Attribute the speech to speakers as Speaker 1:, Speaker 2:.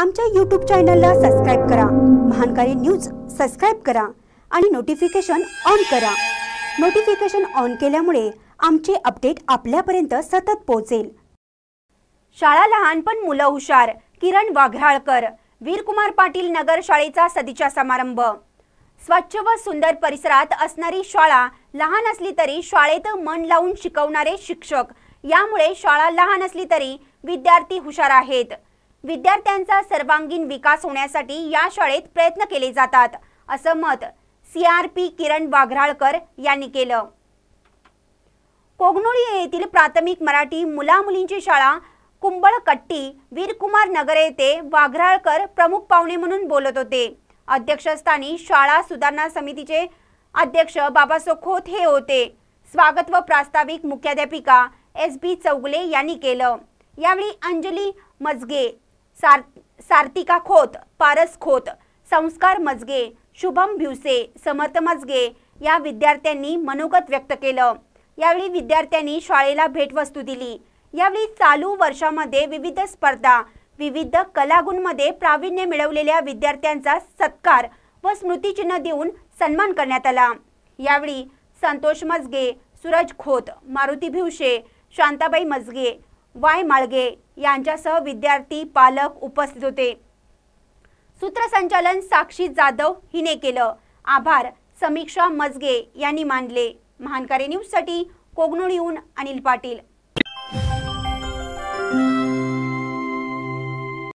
Speaker 1: आमच्या यूट्यूब चॅनलला सबस्क्राईब करा महानकारी न्यूज सबस्क्राईब करा आणि नोटिफिकेशन ऑन करा नोटिफिकेशन ऑन केल्यामुळे आमचे अपडेट आपल्यापर्यंत सतत पोहोचेल शाळा लहानपण मुलं हुशार किरण वाघराळकर वीरकुमार पाटील नगर शाळेचा सदीचा समारंभ स्वच्छ व सुंदर परिसरात असणारी शाळा लहान असली तरी शाळेत मन लावून शिकवणारे शिक्षक यामुळे शाळा लहान असली तरी विद्यार्थी हुशार आहेत विद्यार्थ्यांचा सर्वांगीण विकास होण्यासाठी या शाळेत प्रयत्न केले जातात असं मत C R P Kiran Waghralkar यांनी केलं कोगनोळी येथील प्राथमिक मराठी मुला मुलींची शाळा कुंबळकट्टी वीरकुमार नगर येथे वाघराळकर प्रमुख पाहुणे म्हणून बोलत होते अध्यक्षस्थानी शाळा सुधारणा समितीचे अध्यक्ष बाबासो खोत हे होते स्वागत व प्रास्ताविक मुख्याध्यापिका एस बी चौगले यांनी केलं यावेळी अंजली मजगे सार सार्तिका खोत पारस खोत संस्कार मजगे शुभम भिवसे समर्थ मजगे या विद्यार्थ्यांनी मनोगत व्यक्त केलं यावेळी विद्यार्थ्यांनी शाळेला भेटवस्तू दिली यावेळी चालू वर्षामध्ये विविध स्पर्धा विविध कलागुणमध्ये प्रावीण्य मिळवलेल्या विद्यार्थ्यांचा सत्कार व स्मृतिचिन्ह देऊन सन्मान करण्यात आला यावेळी संतोष मजगे सूरज खोत मारुती भिवशे शांताबाई मजगे वाय माळगे यांच्यासह विद्यार्थी पालक उपस्थित होते सूत्रसंचालन साक्षी जाधव हिने केलं आभार समीक्षा मजगे यांनी मानले महानकारी न्यूजसाठी कोगनोळीहून अनिल पाटील